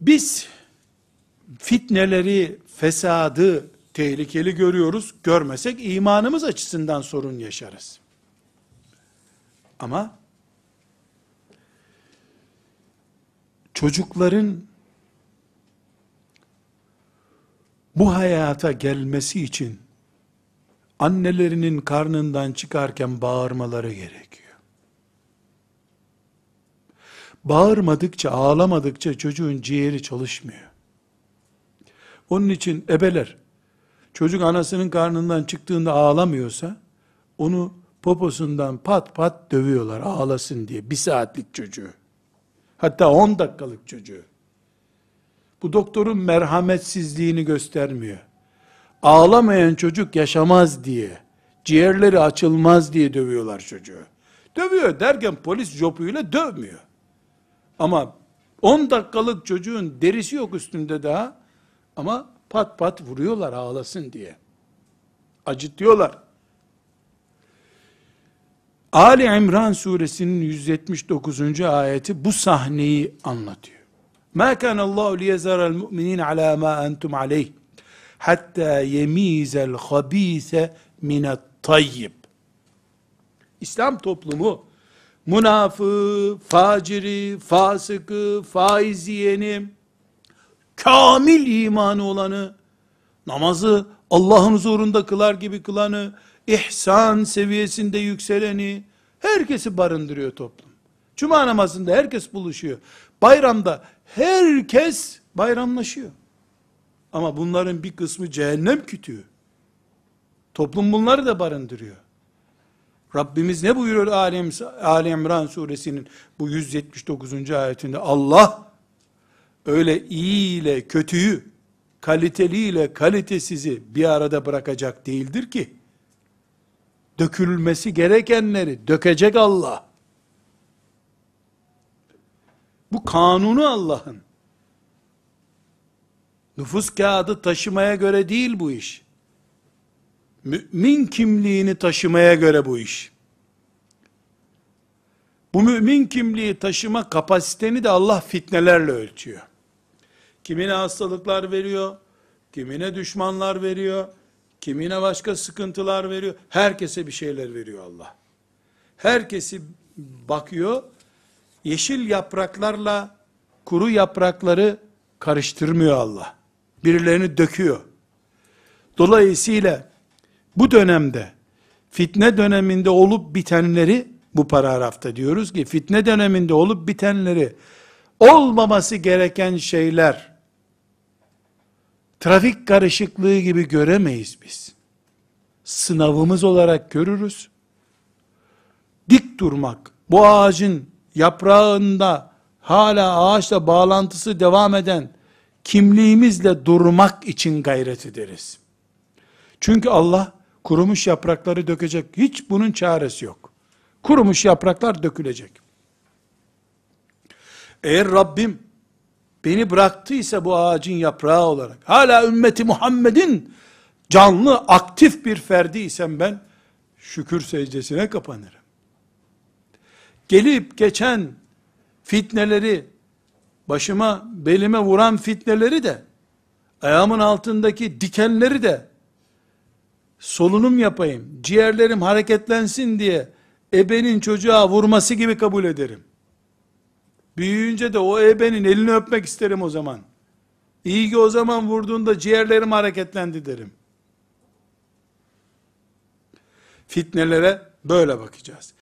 Biz fitneleri, fesadı tehlikeli görüyoruz. Görmesek imanımız açısından sorun yaşarız. Ama çocukların bu hayata gelmesi için annelerinin karnından çıkarken bağırmaları gerekiyor. Bağırmadıkça, ağlamadıkça çocuğun ciğeri çalışmıyor. Onun için ebeler, çocuk anasının karnından çıktığında ağlamıyorsa, onu poposundan pat pat dövüyorlar ağlasın diye. Bir saatlik çocuğu. Hatta on dakikalık çocuğu. Bu doktorun merhametsizliğini göstermiyor. Ağlamayan çocuk yaşamaz diye, ciğerleri açılmaz diye dövüyorlar çocuğu. Dövüyor derken polis jopuyla dövmüyor. Ama 10 dakikalık çocuğun derisi yok üstünde daha. Ama pat pat vuruyorlar ağlasın diye. Acıtıyorlar. Ali İmran suresinin 179. ayeti bu sahneyi anlatıyor. Ma kana Allahu liyezara'l mu'minin ala ma entum aleyh hatta yemizel habise minet tayyib. İslam toplumu münafığı, faciri, fasıkı, faiz kamil imanı olanı, namazı Allah'ın huzurunda kılar gibi kılanı, ihsan seviyesinde yükseleni, herkesi barındırıyor toplum. Cuma namazında herkes buluşuyor. Bayramda herkes bayramlaşıyor. Ama bunların bir kısmı cehennem kütüğü. Toplum bunları da barındırıyor. Rabbimiz ne buyuruyor Alem, Ali İmran suresinin bu 179. ayetinde? Allah öyle iyi ile kötüyü, kaliteli ile kalitesizi bir arada bırakacak değildir ki. Dökülmesi gerekenleri dökecek Allah. Bu kanunu Allah'ın. Nüfus kağıdı taşımaya göre değil bu iş. Mümin kimliğini taşımaya göre bu iş. Bu mümin kimliği taşıma kapasiteni de Allah fitnelerle ölçüyor. Kimine hastalıklar veriyor, kimine düşmanlar veriyor, kimine başka sıkıntılar veriyor. Herkese bir şeyler veriyor Allah. Herkesi bakıyor, yeşil yapraklarla kuru yaprakları karıştırmıyor Allah. Birilerini döküyor. Dolayısıyla bu dönemde, fitne döneminde olup bitenleri bu paragrafta diyoruz ki fitne döneminde olup bitenleri olmaması gereken şeyler trafik karışıklığı gibi göremeyiz biz. Sınavımız olarak görürüz. Dik durmak, bu ağacın yaprağında hala ağaçla bağlantısı devam eden kimliğimizle durmak için gayret ederiz. Çünkü Allah kurumuş yaprakları dökecek. Hiç bunun çaresi yok. Kurumuş yapraklar dökülecek. Eğer Rabbim beni bıraktıysa bu ağacın yaprağı olarak, hala ümmeti Muhammed'in canlı, aktif bir ferdiysem ben, şükür secdesine kapanırım. Gelip geçen fitneleri, başıma, belime vuran fitneleri de, ayağımın altındaki dikenleri de, solunum yapayım, ciğerlerim hareketlensin diye, ebenin çocuğa vurması gibi kabul ederim. Büyüyünce de o ebenin elini öpmek isterim o zaman. İyi ki o zaman vurduğunda ciğerlerim hareketlendi derim. Fitnelere böyle bakacağız.